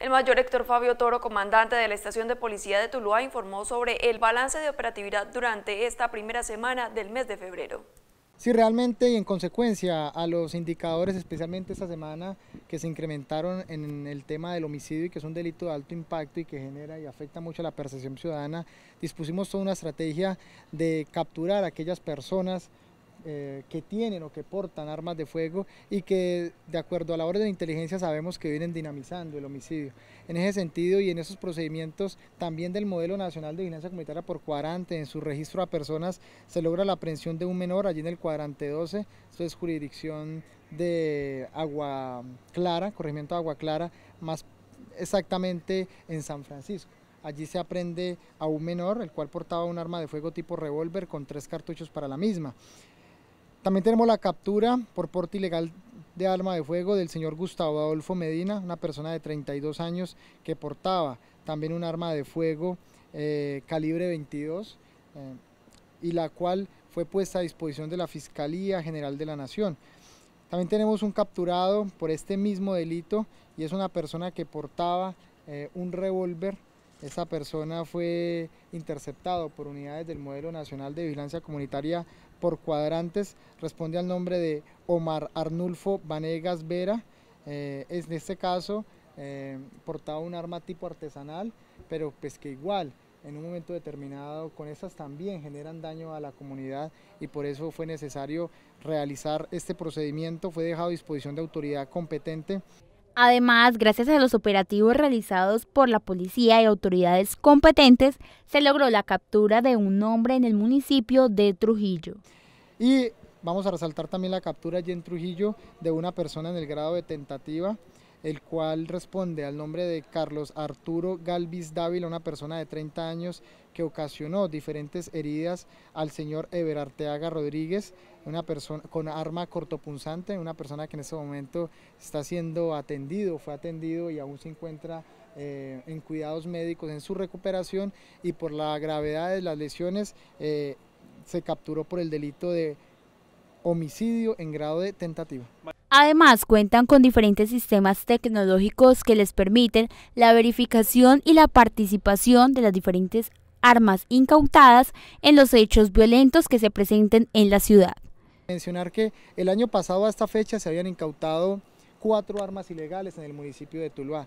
El mayor Héctor Fabio Toro, comandante de la Estación de Policía de Tuluá, informó sobre el balance de operatividad durante esta primera semana del mes de febrero. Sí, realmente y en consecuencia a los indicadores, especialmente esta semana, que se incrementaron en el tema del homicidio y que es un delito de alto impacto y que genera y afecta mucho a la percepción ciudadana, dispusimos toda una estrategia de capturar a aquellas personas eh, que tienen o que portan armas de fuego y que de acuerdo a la orden de inteligencia sabemos que vienen dinamizando el homicidio. En ese sentido y en esos procedimientos también del modelo nacional de vigilancia comunitaria por cuadrante, en su registro a personas se logra la aprehensión de un menor allí en el cuadrante 12, esto es jurisdicción de Agua Clara, corregimiento de Agua Clara, más exactamente en San Francisco. Allí se aprende a un menor, el cual portaba un arma de fuego tipo revólver con tres cartuchos para la misma. También tenemos la captura por porte ilegal de arma de fuego del señor Gustavo Adolfo Medina, una persona de 32 años que portaba también un arma de fuego eh, calibre 22 eh, y la cual fue puesta a disposición de la Fiscalía General de la Nación. También tenemos un capturado por este mismo delito y es una persona que portaba eh, un revólver esta persona fue interceptado por unidades del Modelo Nacional de Vigilancia Comunitaria por cuadrantes. Responde al nombre de Omar Arnulfo Vanegas Vera. Eh, en este caso eh, portaba un arma tipo artesanal, pero pues que igual en un momento determinado con esas también generan daño a la comunidad y por eso fue necesario realizar este procedimiento, fue dejado a disposición de autoridad competente. Además, gracias a los operativos realizados por la policía y autoridades competentes, se logró la captura de un hombre en el municipio de Trujillo. Y vamos a resaltar también la captura allí en Trujillo de una persona en el grado de tentativa el cual responde al nombre de Carlos Arturo Galvis Dávila, una persona de 30 años que ocasionó diferentes heridas al señor Eberarteaga Rodríguez, una persona con arma cortopunzante, una persona que en ese momento está siendo atendido, fue atendido y aún se encuentra eh, en cuidados médicos en su recuperación y por la gravedad de las lesiones eh, se capturó por el delito de homicidio en grado de tentativa. Además, cuentan con diferentes sistemas tecnológicos que les permiten la verificación y la participación de las diferentes armas incautadas en los hechos violentos que se presenten en la ciudad. Mencionar que el año pasado a esta fecha se habían incautado cuatro armas ilegales en el municipio de Tuluá.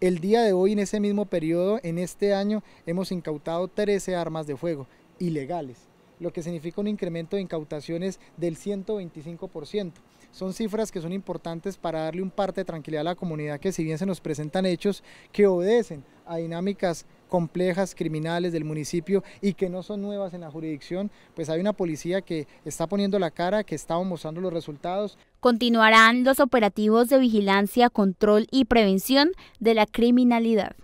El día de hoy, en ese mismo periodo, en este año, hemos incautado 13 armas de fuego ilegales lo que significa un incremento de incautaciones del 125%. Son cifras que son importantes para darle un parte de tranquilidad a la comunidad que si bien se nos presentan hechos que obedecen a dinámicas complejas, criminales del municipio y que no son nuevas en la jurisdicción, pues hay una policía que está poniendo la cara, que está mostrando los resultados. Continuarán los operativos de vigilancia, control y prevención de la criminalidad.